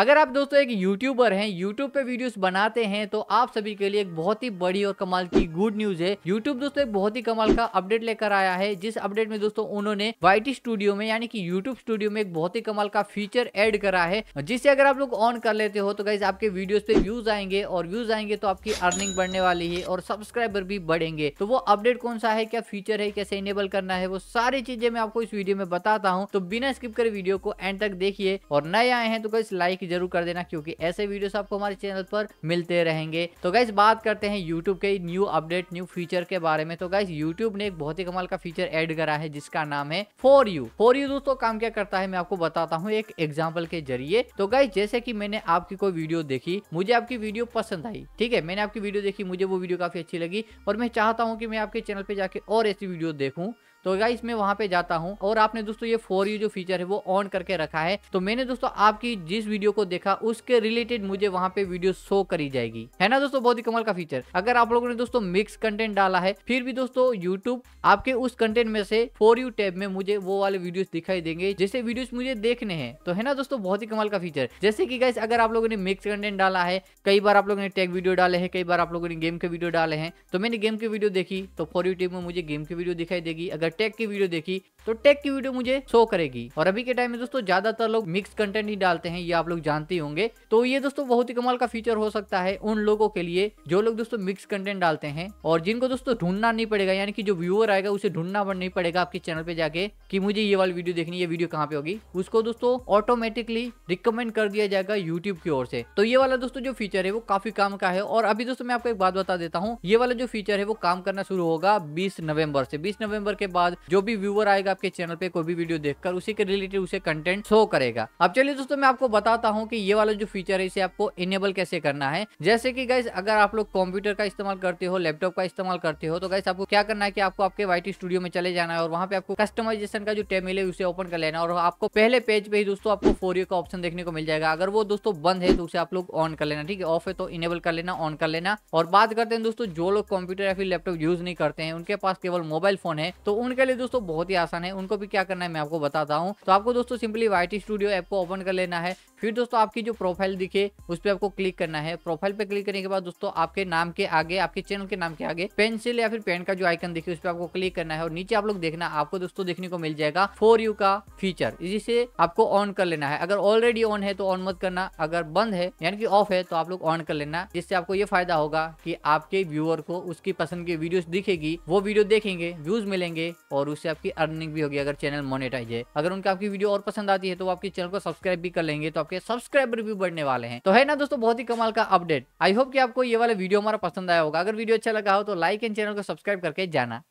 अगर आप दोस्तों एक यूट्यूबर हैं यूट्यूब पे वीडियोस बनाते हैं तो आप सभी के लिए एक बहुत ही बड़ी और कमाल की गुड न्यूज है यूट्यूब दोस्तों एक बहुत ही कमाल का अपडेट लेकर आया है जिस अपडेट में दोस्तों उन्होंने वाइट स्टूडियो में यानी कि यूट्यूब स्टूडियो में एक बहुत ही कमाल का फीचर एड करा है जिससे अगर आप लोग ऑन कर लेते हो तो गाइज आपके वीडियोज पे व्यूज आएंगे और व्यूज आएंगे तो आपकी अर्निंग बढ़ने वाली है और सब्सक्राइबर भी बढ़ेंगे तो वो अपडेट कौन सा है क्या फीचर है कैसे इनेबल करना है वो सारी चीजें मैं आपको इस वीडियो में बताता हूँ तो बिना स्किप कर वीडियो को एंड तक देखिए और नए आए हैं तो गाइज लाइक लाइक जरूर कर देना क्योंकि ऐसे वीडियोस आपको हमारे चैनल पर मिलते रहेंगे तो गाइज बात करते हैं यूट्यूब के न्यू अपडेट न्यू फीचर के बारे में तो गाइज यूट्यूब ने एक बहुत ही कमाल का फीचर एड करा है जिसका नाम है फोर यू फोर यू दोस्तों काम क्या करता है मैं आपको बताता हूँ एक एग्जाम्पल के जरिए तो गाइज जैसे की मैंने आपकी कोई वीडियो देखी मुझे आपकी वीडियो पसंद आई ठीक है मैंने आपकी वीडियो देखी मुझे वो वीडियो काफी अच्छी लगी और मैं चाहता हूँ कि मैं आपके चैनल पे जाके और ऐसी वीडियो देखूँ तो गाइस मैं वहां पे जाता हूँ और आपने दोस्तों ये फोर यू जो फीचर है वो ऑन करके रखा है तो मैंने दोस्तों आपकी जिस वीडियो को देखा उसके रिलेटेड मुझे वहाँ पे वीडियो शो करी जाएगी है ना दोस्तों बहुत ही कमल का फीचर अगर आप लोगों ने दोस्तों मिक्स कंटेंट डाला है फिर भी दोस्तों यूट्यूब आपके उस कंटेंट में से फोर यू टैब में मुझे वो वाले वीडियो दिखाई देंगे जैसे वीडियो मुझे देखने हैं तो है ना दोस्तों बहुत ही कमल का फीचर जैसे कि गाइस अगर आप लोगों ने मिक्स कंटेंट डाला है कई बार आप लोगों ने टैग वीडियो डाले है कई बार आप लोगों ने गेम के वीडियो डाले हैं तो मैंने गेम की वीडियो देखी तो फोर यू टैब में मुझे गेम की वीडियो दिखाई देगी अगर टेक की वीडियो देखी तो टेक की वीडियो मुझे शो करेगी और अभी के टाइम में दोस्तों ज्यादातर लोग मिक्स कंटेंट ही डालते हैं ये आप लोग जानते होंगे तो ये दोस्तों बहुत ही कमाल का फीचर हो सकता है उन लोगों के लिए जो लोग दोस्तों मिक्स कंटेंट डालते हैं और जिनको दोस्तों ढूंढना नहीं पड़ेगा यानी कि जो व्यूअर आएगा उसे ढूंढना नहीं पड़ेगा आपके चैनल पे जाके कि मुझे ये वाली वीडियो देखनी ये वीडियो कहाँ पे होगी उसको दोस्तों ऑटोमेटिकली रिकमेंड कर दिया जाएगा यूट्यूब की ओर से तो ये वाला दोस्तों जो फीचर है वो काफी काम का है और अभी दोस्तों मैं आपको एक बात बता देता हूँ ये वाला जो फीचर है वो काम करना शुरू होगा बीस नवम्बर से बीस नवम्बर के बाद बाद जो भी व्यूअर आएगा आपके चैनल पे कोई भी वीडियो देखकर उसी के रिलेटेड उसे कंटेंट शो करेगा अब चलिए दोस्तों मैं आपको बताता हूँ कि ये वाला जो फीचर है इसे आपको इनेबल कैसे करना है जैसे कि गाइज अगर आप लोग कंप्यूटर का इस्तेमाल करते हो लैपटॉप का इस्तेमाल करते हो तो गाइस आपको क्या करना है की आपको आपके वाइट स्टूडियो में चले जाना है और वहाँ पे आपको कस्टमाइजेशन का जो टेम मिले उसे ओपन कर लेना और आपको पहले पेज पे ही दोस्तों आपको फोरियो का ऑप्शन देखने को मिल जाएगा अगर वो दोस्तों बंद है तो उसे आप लोग ऑन कर लेना ठीक है ऑफ है तो इनेबल कर लेना ऑन कर लेना और बात करते हैं दोस्तों जो लोग कंप्यूटर या फिर लैपटॉप यूज नहीं करते हैं उनके पास केवल मोबाइल फोन है तो उन उनके लिए दोस्तों बहुत ही आसान है उनको भी क्या करना है मैं आपको बताता हूँ तो आपको दोस्तों सिंपली वाई स्टूडियो ऐप को ओपन कर लेना है फिर दोस्तों आपकी जो प्रोफाइल दिखे उस पर आपको क्लिक करना है प्रोफाइल पे क्लिक करने के बाद दोस्तों आपके नाम के आगे आपके चैनल के नाम के आगे पेंसिल या फिर पेन का जो आइकन दिखे उस पर आपको क्लिक करना है और नीचे आप लोग देखना आपको दोस्तों देखने को मिल जाएगा फोर यू का फीचर जिसे आपको ऑन कर लेना है अगर ऑलरेडी ऑन है तो ऑन मत करना अगर बंद है यानी कि ऑफ है तो आप लोग ऑन कर लेना जिससे आपको ये फायदा होगा कि आपके व्यूअर को उसकी पसंद की वीडियो दिखेगी वो वीडियो देखेंगे व्यूज मिलेंगे और उससे आपकी अर्निंग भी होगी अगर चैनल मोनेटाइज है अगर उनकी आपकी वीडियो और पसंद आती है तो आपके चैनल को सब्सक्राइब भी कर लेंगे तो आपके सब्सक्राइबर भी बढ़ने वाले हैं तो है ना दोस्तों बहुत ही कमाल का अपडेट आई होप कि आपको ये वाला वीडियो हमारा पसंद आया होगा अगर वीडियो अच्छा लगा हो तो लाइक एंड चैनल को सब्सक्राइब करके जाना